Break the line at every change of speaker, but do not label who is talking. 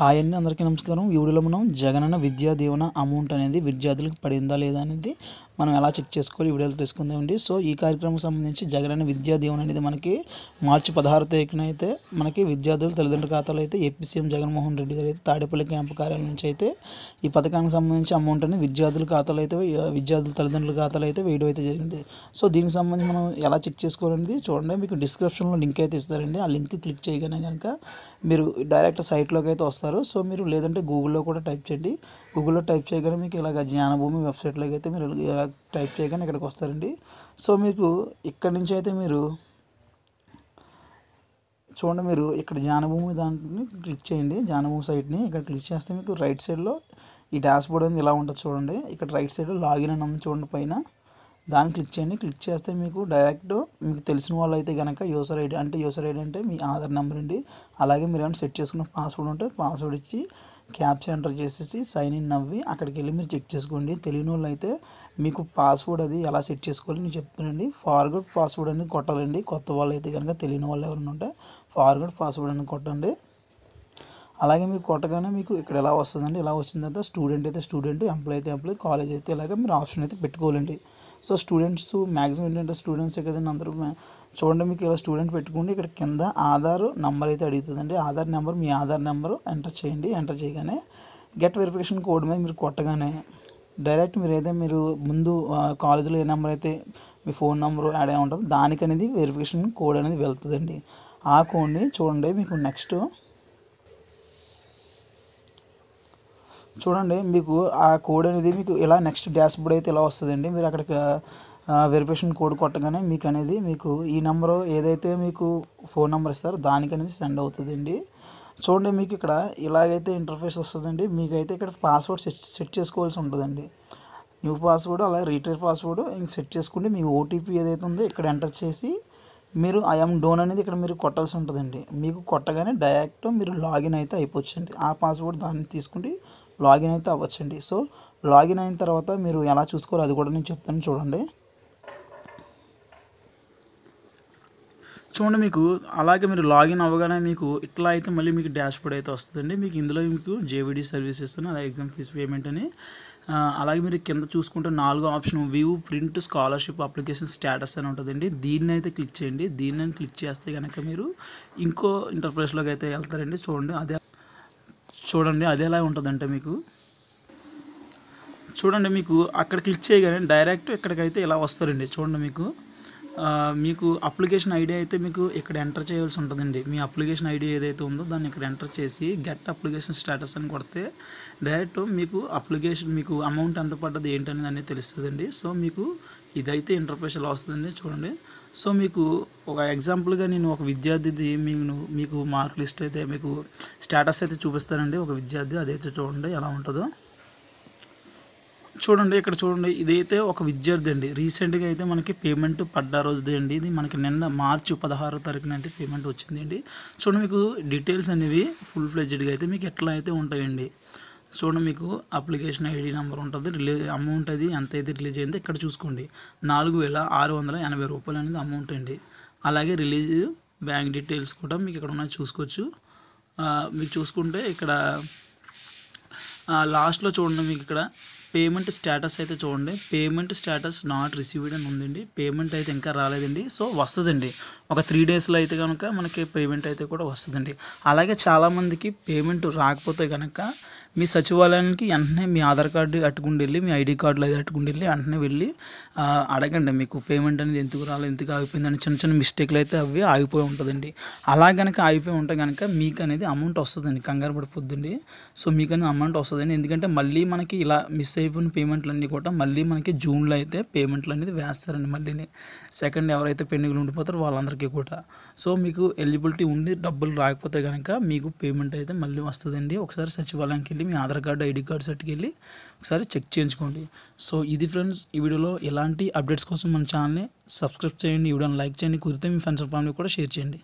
hi అండి అందరికీ నమస్కారం ఈ వీడియోలో మనం జగనన్న విద్యా దీవెన అమౌంట్ అనేది విద్యార్థులకు పడిందా లేదా అనేది మనం ఎలా చెక్ చేసుకోవాలి వీడియోలు తెలుసుకుందామండి సో ఈ కార్యక్రమం సంబంధించి జగనన్న విద్యా దీవెన అనేది మనకి మార్చి పదహారు తేదీన అయితే మనకి విద్యార్థుల తల్లిదండ్రుల ఖాతాలో అయితే ఏపీ సీఎం జగన్మోహన్ రెడ్డి గారు అయితే తాడేపల్లి క్యాంపు కార్యాలయం నుంచి అయితే ఈ పథకానికి సంబంధించి అమౌంట్ అనేది విద్యార్థుల ఖాతాలో అయితే విద్యార్థుల తల్లిదండ్రుల ఖాతాలో అయితే వేయడం అయితే జరిగింది సో దీనికి సంబంధించి మనం ఎలా చెక్ చేసుకోవాలనేది చూడండి మీకు డిస్క్రిప్షన్లో లింక్ అయితే ఇస్తారండి ఆ లింక్ క్లిక్ చేయగానే కనుక మీరు డైరెక్ట్ సైట్లోకి అయితే వస్తారు సో మీరు లేదంటే గూగుల్లో కూడా టైప్ చేయండి గూగుల్లో టైప్ చేయగానే మీకు ఇలాగ జ్ఞానభూమి వెబ్సైట్లోకి అయితే మీరు టైప్ చేయగానే ఇక్కడికి వస్తారండి సో మీకు ఇక్కడి నుంచి అయితే మీరు చూడండి మీరు ఇక్కడ జానభూమి దాంట్లో క్లిక్ చేయండి జానభూమి సైట్ని ఇక్కడ క్లిక్ చేస్తే మీకు రైట్ సైడ్లో ఈ డాష్ బోర్డ్ అనేది ఇలా ఉంటుంది చూడండి ఇక్కడ రైట్ సైడ్లో లాగిన్ అని ఉంది చూడండి పైన దాన్ని క్లిక్ చేయండి క్లిక్ చేస్తే మీకు డైరెక్ట్ మీకు తెలిసిన వాళ్ళు అయితే కనుక యూసర్ ఐడి అంటే యూసర్ ఐడి అంటే మీ ఆధార్ నెంబర్ అండి అలాగే మీరు ఏమైనా సెట్ చేసుకున్న పాస్వర్డ్ ఉంటే పాస్వర్డ్ ఇచ్చి క్యాప్స్ ఎంటర్ చేసేసి సైన్ ఇన్ అవ్వి అక్కడికి వెళ్ళి మీరు చెక్ చేసుకోండి తెలియని వాళ్ళు అయితే మీకు పాస్వర్డ్ అది ఎలా సెట్ చేసుకోవాలి నేను చెప్తానండి ఫార్వర్డ్ పాస్వర్డ్ అని కొట్టాలండి కొత్త వాళ్ళు అయితే కనుక తెలియని వాళ్ళు ఎవరైనా ఉంటే ఫార్వర్డ్ పాస్వర్డ్ అని కొట్టండి అలాగే మీరు కొట్టగానే మీకు ఇక్కడ ఎలా వస్తుందండి ఇలా వచ్చిన తర్వాత స్టూడెంట్ అయితే స్టూడెంట్ ఎంప్లాయ్ అయితే ఎంప్లాయ్ కాలేజ్ అయితే ఇలాగ మీరు ఆప్షన్ అయితే పెట్టుకోవాలండి సో స్టూడెంట్స్ మ్యాక్సిమం ఏంటంటే స్టూడెంట్సే కదండి అందరూ చూడండి మీకు ఇలా స్టూడెంట్ పెట్టుకోండి ఇక్కడ కింద ఆధార్ నెంబర్ అయితే అడుగుతుందండి ఆధార్ నెంబర్ మీ ఆధార్ నెంబర్ ఎంటర్ చేయండి ఎంటర్ చేయగానే గెట్ వెరిఫికేషన్ కోడ్ మీద మీరు కొట్టగానే డైరెక్ట్ మీరు అయితే మీరు ముందు కాలేజీలో ఏ నెంబర్ అయితే మీ ఫోన్ నెంబర్ యాడ్ అయి ఉంటుందో దానికనేది వెరిఫికేషన్ కోడ్ అనేది వెళ్తుందండి ఆ కోడ్ని చూడండి మీకు నెక్స్ట్ చూడండి మీకు ఆ కోడ్ అనేది మీకు ఇలా నెక్స్ట్ డాష్ బోర్డ్ అయితే ఇలా వస్తుందండి మీరు అక్కడికి వెరిఫికేషన్ కోడ్ కొట్టగానే మీకు అనేది మీకు ఈ నెంబరు ఏదైతే మీకు ఫోన్ నెంబర్ ఇస్తారో దానికి అనేది సెండ్ అవుతుందండి చూడండి మీకు ఇక్కడ ఇలాగైతే ఇంటర్ఫేస్ వస్తుందండి మీకైతే ఇక్కడ పాస్వర్డ్ సెట్ సెట్ చేసుకోవాల్సి ఉంటుందండి న్యూ పాస్వర్డ్ అలా రీటైర్ పాస్వర్డ్ ఇంక సెట్ చేసుకుంటే మీ ఓటీపీ ఏదైతే ఉందో ఇక్కడ ఎంటర్ చేసి మీరు ఐఎమ్ డోన్ అనేది ఇక్కడ మీరు కొట్టాల్సి ఉంటుందండి మీకు కొట్టగానే డైరెక్ట్ మీరు లాగిన్ అయితే అయిపోవచ్చండి ఆ పాస్వర్డ్ దాన్ని తీసుకుంటే లాగిన్ అయితే అవ్వచ్చండి సో లాగిన్ అయిన తర్వాత మీరు ఎలా చూసుకోవాలి అది కూడా నేను చెప్తాను చూడండి చూడండి మీకు అలాగే మీరు లాగిన్ అవ్వగానే మీకు ఇట్లా అయితే మళ్ళీ మీకు డ్యాష్ బోర్డ్ అయితే వస్తుందండి మీకు ఇందులో మీకు జేవీడీ సర్వీసెస్ అని అలాగే ఎగ్జామ్ ఫీజ్ పేమెంట్ అని అలాగే మీరు కింద చూసుకుంటే నాలుగో option view print scholarship application status అని ఉంటుందండి దీన్ని అయితే క్లిక్ చేయండి దీన్ని క్లిక్ చేస్తే కనుక మీరు ఇంకో ఇంటర్ఫేస్లోకి అయితే వెళ్తారండి చూడండి అదే చూడండి అదేలా ఉంటుందంటే మీకు చూడండి మీకు అక్కడ క్లిక్ చేయగానే డైరెక్ట్ ఇక్కడికైతే ఇలా వస్తారండి చూడండి మీకు మీకు అప్లికేషన్ ఐడి అయితే మీకు ఇక్కడ ఎంటర్ చేయాల్సి ఉంటుందండి మీ అప్లికేషన్ ఐడి ఏదైతే ఉందో దాన్ని ఇక్కడ ఎంటర్ చేసి గెట్ అప్లికేషన్ స్టేటస్ అని కొడితే డైరెక్ట్ మీకు అప్లికేషన్ మీకు అమౌంట్ ఎంత పడ్డది ఏంటనేది అనేది తెలుస్తుందండి సో మీకు ఇదైతే ఇంటర్ఫేస్ ఎలా వస్తుందండి చూడండి సో మీకు ఒక ఎగ్జాంపుల్గా నేను ఒక విద్యార్థిది మీకు మీకు మార్క్ లిస్ట్ అయితే మీకు స్టేటస్ అయితే చూపిస్తానండి ఒక విద్యార్థి అదైతే చూడండి ఎలా ఉంటుందో చూడండి ఇక్కడ చూడండి ఇదైతే ఒక విద్యార్థి అండి రీసెంట్గా అయితే మనకి పేమెంట్ పడ్డ రోజుది అండి ఇది మనకి నిన్న మార్చి పదహారో తారీఖున అయితే పేమెంట్ వచ్చింది అండి చూడండి మీకు డీటెయిల్స్ అనేవి ఫుల్ ఫ్లెడ్జ్డ్గా అయితే మీకు ఎట్లా అయితే ఉంటాయండి చూడండి మీకు అప్లికేషన్ ఐడి నెంబర్ ఉంటుంది రిలీజ్ అమౌంట్ అది ఎంత అయితే రిలీజ్ అయింది ఇక్కడ చూసుకోండి నాలుగు వేల ఆరు వందల ఎనభై రూపాయలు అనేది అమౌంట్ అండి అలాగే రిలీజ్ బ్యాంక్ డీటెయిల్స్ కూడా మీకు ఇక్కడ ఉన్నాయి చూసుకోవచ్చు మీరు చూసుకుంటే ఇక్కడ లాస్ట్లో చూడండి మీకు ఇక్కడ పేమెంట్ స్టేటస్ అయితే చూడండి పేమెంట్ స్టేటస్ నాట్ రిసీవ్డ్ అని ఉందండి పేమెంట్ అయితే ఇంకా రాలేదండి సో వస్తుందండి ఒక త్రీ డేస్లో అయితే కనుక మనకి పేమెంట్ అయితే కూడా వస్తుందండి అలాగే చాలామందికి పేమెంట్ రాకపోతే కనుక మీ సచివాలయానికి వెంటనే మీ ఆధార్ కార్డు అట్టుకుని వెళ్ళి మీ ఐడి కార్డులు అయితే అట్టుకుని వెళ్ళి వెంటనే వెళ్ళి అడగండి మీకు పేమెంట్ అనేది ఎందుకు రాలేదు ఎందుకు ఆగిపోయిందని చిన్న చిన్న మిస్టేక్లు అయితే అవి ఆగిపోయి ఉంటుందండి అలా కనుక ఆగిపోయి ఉంటే కనుక మీకు అనేది అమౌంట్ వస్తుందండి కంగారు పడిపోద్దండి సో మీకు అనేది అమౌంట్ వస్తుందండి ఎందుకంటే మళ్ళీ మనకి ఇలా మిస్ అయిపోయిన అన్నీ కూడా మళ్ళీ మనకి జూన్లో అయితే పేమెంట్లు అనేది వేస్తారండి మళ్ళీ సెకండ్ ఎవరైతే పెండింగ్లు ఉండిపోతారో వాళ్ళందరికీ కూడా సో మీకు ఎలిజిబిలిటీ ఉండి డబ్బులు రాకపోతే కనుక మీకు పేమెంట్ అయితే మళ్ళీ వస్తుందండి ఒకసారి సచివాలయానికి వెళ్ళి మీ ఆధార్ కార్డు ఐడి కార్డు సెట్కి వెళ్ళి ఒకసారి చెక్ చేయించుకోండి సో ఇది ఫ్రెండ్స్ ఈ వీడియోలో ఇలాంటి అప్డేట్స్ కోసం మన ఛానల్ని సబ్స్క్రైబ్ చేయండి ఈ వీడియోని లైక్ చేయండి కుదిరితే మీ ఫ్రెండ్స్ ఫ్యామిలీ కూడా షేర్ చేయండి